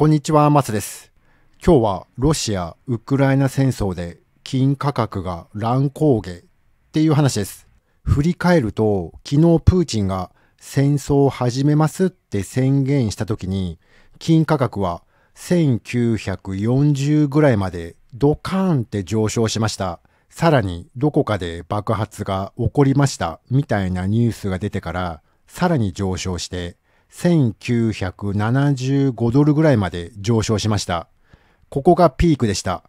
こんにちは、マスです。今日はロシア・ウクライナ戦争で金価格が乱高下っていう話です。振り返ると、昨日プーチンが戦争を始めますって宣言した時に、金価格は1940ぐらいまでドカーンって上昇しました。さらにどこかで爆発が起こりましたみたいなニュースが出てから、さらに上昇して、1975ドルぐらいまで上昇しました。ここがピークでした。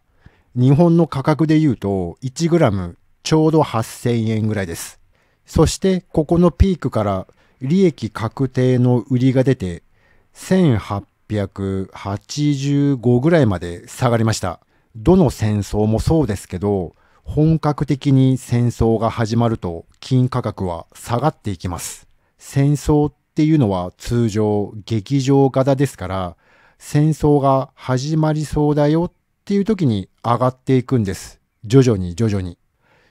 日本の価格で言うと1ムちょうど8000円ぐらいです。そしてここのピークから利益確定の売りが出て1885ぐらいまで下がりました。どの戦争もそうですけど、本格的に戦争が始まると金価格は下がっていきます。戦争っっていうのは通常劇場型ですから戦争が始まりそうだよっていう時に上がっていくんです。徐々に徐々に。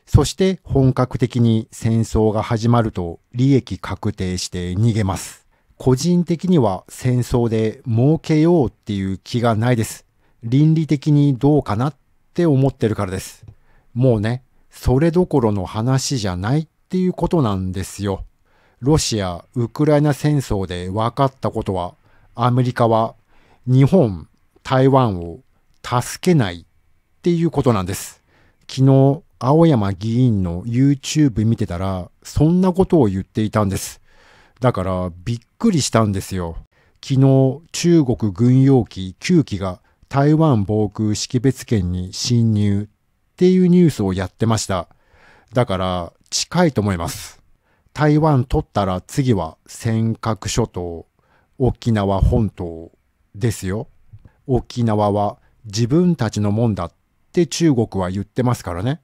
そして本格的に戦争が始まると利益確定して逃げます。個人的には戦争で儲けようっていう気がないです。倫理的にどうかなって思ってるからです。もうね、それどころの話じゃないっていうことなんですよ。ロシア・ウクライナ戦争で分かったことは、アメリカは日本、台湾を助けないっていうことなんです。昨日、青山議員の YouTube 見てたら、そんなことを言っていたんです。だからびっくりしたんですよ。昨日、中国軍用機9機が台湾防空識別圏に侵入っていうニュースをやってました。だから近いと思います。台湾取ったら次は尖閣諸島、沖縄本島ですよ。沖縄は自分たちのもんだって中国は言ってますからね。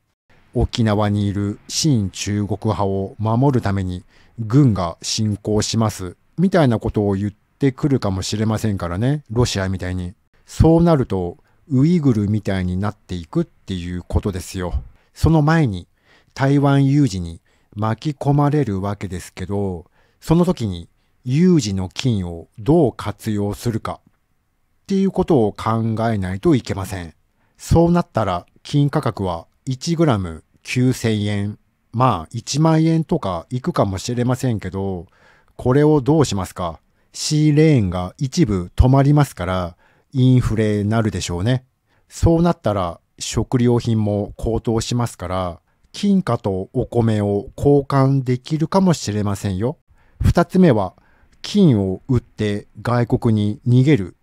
沖縄にいる新中国派を守るために軍が侵攻しますみたいなことを言ってくるかもしれませんからね。ロシアみたいに。そうなるとウイグルみたいになっていくっていうことですよ。その前に台湾有事に巻き込まれるわけですけど、その時に有事の金をどう活用するかっていうことを考えないといけません。そうなったら金価格は 1g9000 円、まあ1万円とかいくかもしれませんけど、これをどうしますか ?C レーンが一部止まりますから、インフレなるでしょうね。そうなったら食料品も高騰しますから、金貨とお米を交換できるかもしれませんよ。二つ目は、金を売って外国に逃げる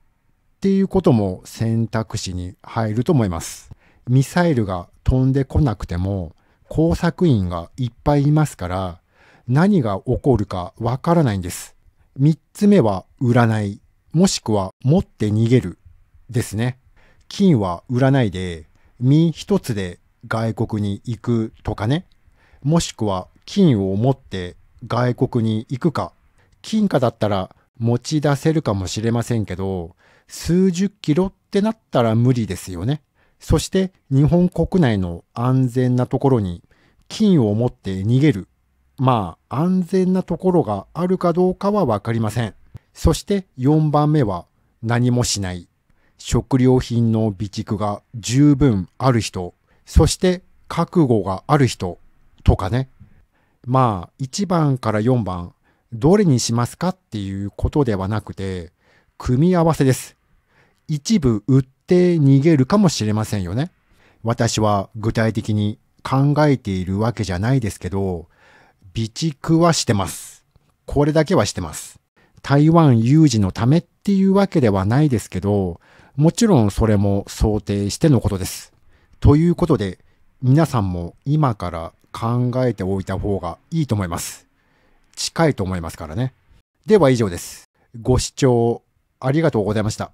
っていうことも選択肢に入ると思います。ミサイルが飛んでこなくても工作員がいっぱいいますから何が起こるかわからないんです。三つ目は売らないもしくは持って逃げるですね。金は売らないで身一つで外国に行くとかね、もしくは金を持って外国に行くか、金貨だったら持ち出せるかもしれませんけど、数十キロってなったら無理ですよね。そして日本国内の安全なところに金を持って逃げる。まあ安全なところがあるかどうかはわかりません。そして4番目は何もしない。食料品の備蓄が十分ある人。そして覚悟がある人とかね。まあ、1番から4番、どれにしますかっていうことではなくて、組み合わせです。一部売って逃げるかもしれませんよね。私は具体的に考えているわけじゃないですけど、備蓄はしてます。これだけはしてます。台湾有事のためっていうわけではないですけど、もちろんそれも想定してのことです。ということで、皆さんも今から考えておいた方がいいと思います。近いと思いますからね。では以上です。ご視聴ありがとうございました。